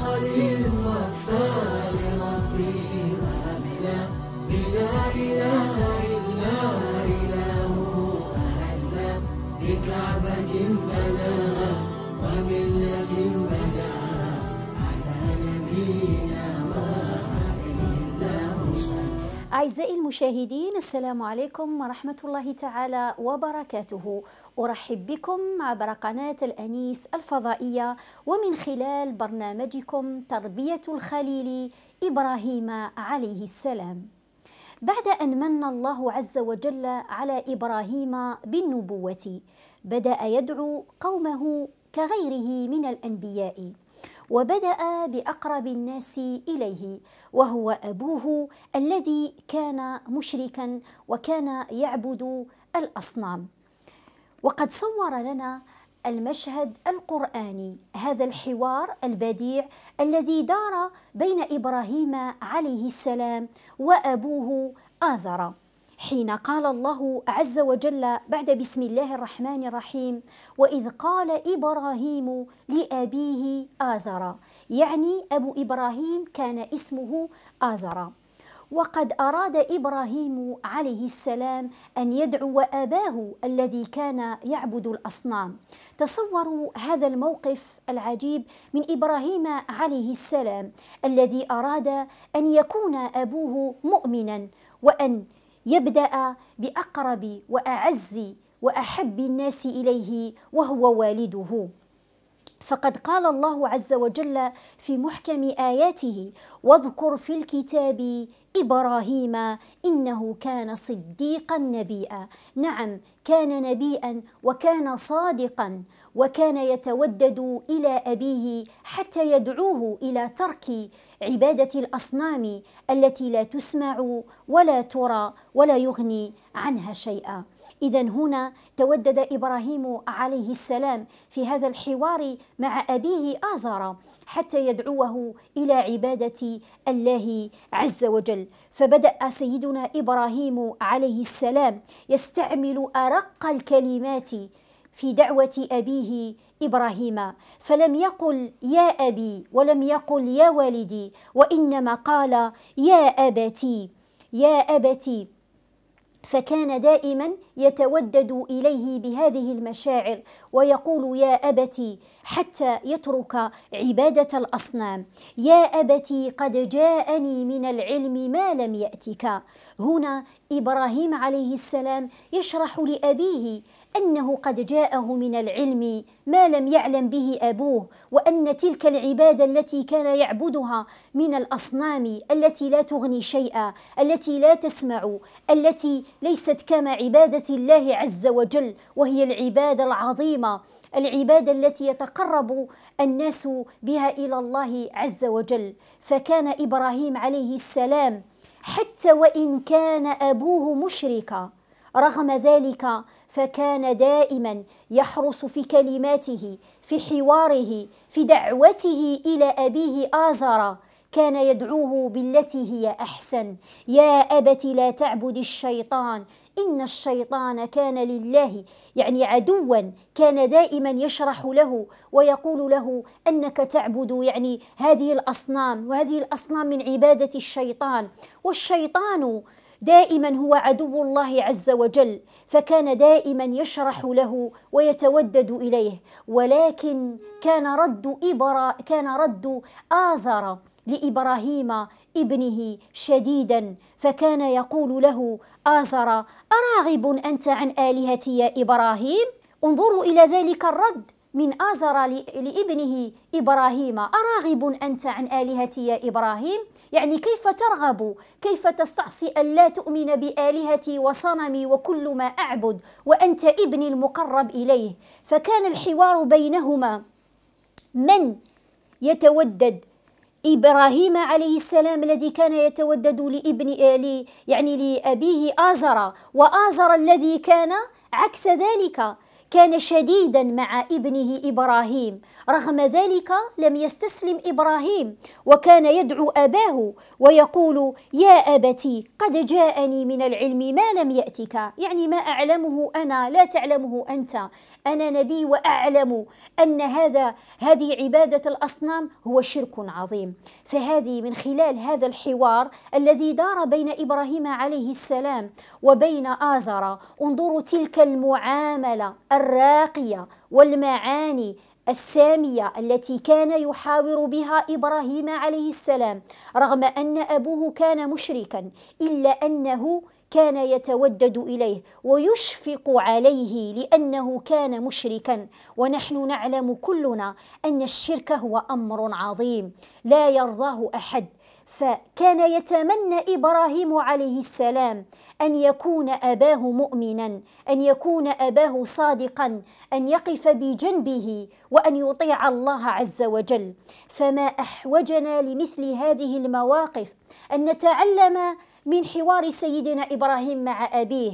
خليل وفى لربي آمنا بلا إله إلا إله أهلا بكعبة بناها وملة أعزائي المشاهدين السلام عليكم ورحمة الله تعالى وبركاته أرحب بكم عبر قناة الأنيس الفضائية ومن خلال برنامجكم تربية الخليل إبراهيم عليه السلام بعد أن من الله عز وجل على إبراهيم بالنبوة بدأ يدعو قومه كغيره من الأنبياء وبدأ بأقرب الناس إليه وهو أبوه الذي كان مشركا وكان يعبد الأصنام وقد صور لنا المشهد القرآني هذا الحوار البديع الذي دار بين إبراهيم عليه السلام وأبوه آزر حين قال الله عز وجل بعد بسم الله الرحمن الرحيم واذ قال ابراهيم لابيه ازر يعني ابو ابراهيم كان اسمه ازر وقد اراد ابراهيم عليه السلام ان يدعو اباه الذي كان يعبد الاصنام تصوروا هذا الموقف العجيب من ابراهيم عليه السلام الذي اراد ان يكون ابوه مؤمنا وان يبدأ بأقرب وأعز وأحب الناس إليه وهو والده فقد قال الله عز وجل في محكم آياته واذكر في الكتاب إبراهيم إنه كان صديقا نبيئا نعم كان نبيئا وكان صادقا وكان يتودد إلى أبيه حتى يدعوه إلى ترك عبادة الأصنام التي لا تسمع ولا ترى ولا يغني عنها شيئا إذا هنا تودد إبراهيم عليه السلام في هذا الحوار مع أبيه آزر حتى يدعوه إلى عبادة الله عز وجل الجبل فبدأ سيدنا إبراهيم عليه السلام يستعمل أرق الكلمات في دعوة أبيه إبراهيم فلم يقل يا أبي ولم يقل يا والدي وإنما قال يا أبتي يا أبتي فكان دائما يتودد اليه بهذه المشاعر ويقول يا ابتي حتى يترك عباده الاصنام يا ابتي قد جاءني من العلم ما لم ياتك هنا ابراهيم عليه السلام يشرح لابيه انه قد جاءه من العلم ما لم يعلم به ابوه وان تلك العباده التي كان يعبدها من الاصنام التي لا تغني شيئا التي لا تسمع التي ليست كما عبادة الله عز وجل وهي العبادة العظيمة العبادة التي يتقرب الناس بها إلى الله عز وجل فكان إبراهيم عليه السلام حتى وإن كان أبوه مشركا رغم ذلك فكان دائما يحرص في كلماته في حواره في دعوته إلى أبيه آزر كان يدعوه بالتي هي أحسن يا أبت لا تعبد الشيطان إن الشيطان كان لله يعني عدوا كان دائما يشرح له ويقول له أنك تعبد يعني هذه الأصنام وهذه الأصنام من عبادة الشيطان والشيطان دائما هو عدو الله عز وجل فكان دائما يشرح له ويتودد اليه ولكن كان رد ابرا كان رد ازر لابراهيم ابنه شديدا فكان يقول له ازر اراغب انت عن الهتي يا ابراهيم انظروا الى ذلك الرد من آزر لابنه إبراهيم أراغب أنت عن آلهتي يا إبراهيم يعني كيف ترغب كيف تستعصي ان لا تؤمن بآلهتي وصنمي وكل ما أعبد وأنت ابني المقرب إليه فكان الحوار بينهما من يتودد إبراهيم عليه السلام الذي كان يتودد لابن يعني لأبيه آزر وآزر الذي كان عكس ذلك كان شديدا مع ابنه ابراهيم رغم ذلك لم يستسلم ابراهيم وكان يدعو اباه ويقول يا ابتي قد جاءني من العلم ما لم ياتك يعني ما اعلمه انا لا تعلمه انت انا نبي واعلم ان هذا هذه عباده الاصنام هو شرك عظيم فهذه من خلال هذا الحوار الذي دار بين ابراهيم عليه السلام وبين ازر انظروا تلك المعامله الراقية والمعاني السامية التي كان يحاور بها إبراهيم عليه السلام رغم أن أبوه كان مشركا إلا أنه كان يتودد إليه ويشفق عليه لأنه كان مشركا ونحن نعلم كلنا أن الشرك هو أمر عظيم لا يرضاه أحد فكان يتمنى ابراهيم عليه السلام ان يكون اباه مؤمنا ان يكون اباه صادقا ان يقف بجنبه وان يطيع الله عز وجل فما احوجنا لمثل هذه المواقف ان نتعلم من حوار سيدنا ابراهيم مع ابيه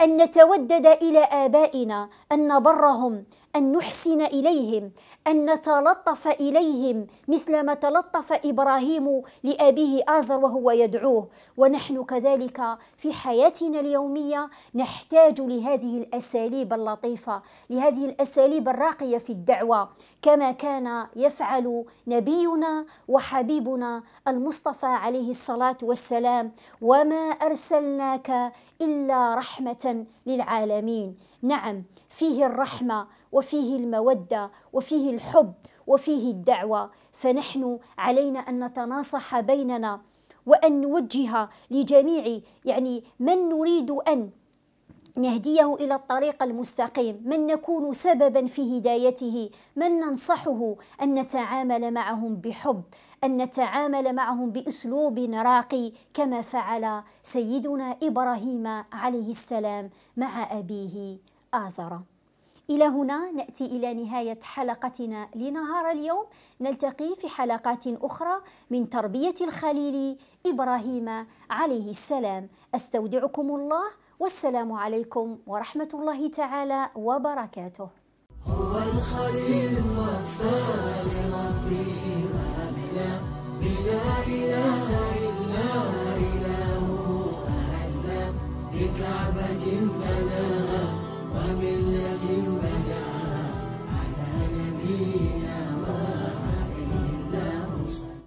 ان نتودد الى ابائنا ان نبرهم أن نحسن إليهم أن نتلطف إليهم مثلما تلطف إبراهيم لأبيه آزر وهو يدعوه ونحن كذلك في حياتنا اليومية نحتاج لهذه الأساليب اللطيفة لهذه الأساليب الراقية في الدعوة كما كان يفعل نبينا وحبيبنا المصطفى عليه الصلاة والسلام وما أرسلناك إلا رحمة للعالمين نعم فيه الرحمة وفيه الموده وفيه الحب وفيه الدعوه فنحن علينا ان نتناصح بيننا وان نوجه لجميع يعني من نريد ان نهديه الى الطريق المستقيم من نكون سببا في هدايته من ننصحه ان نتعامل معهم بحب ان نتعامل معهم باسلوب راقي كما فعل سيدنا ابراهيم عليه السلام مع ابيه ازر إلى هنا نأتي إلى نهاية حلقتنا لنهار اليوم نلتقي في حلقات أخرى من تربية الخليل إبراهيم عليه السلام أستودعكم الله والسلام عليكم ورحمة الله تعالى وبركاته هو الخليل وفى لربه وبلا بلا إله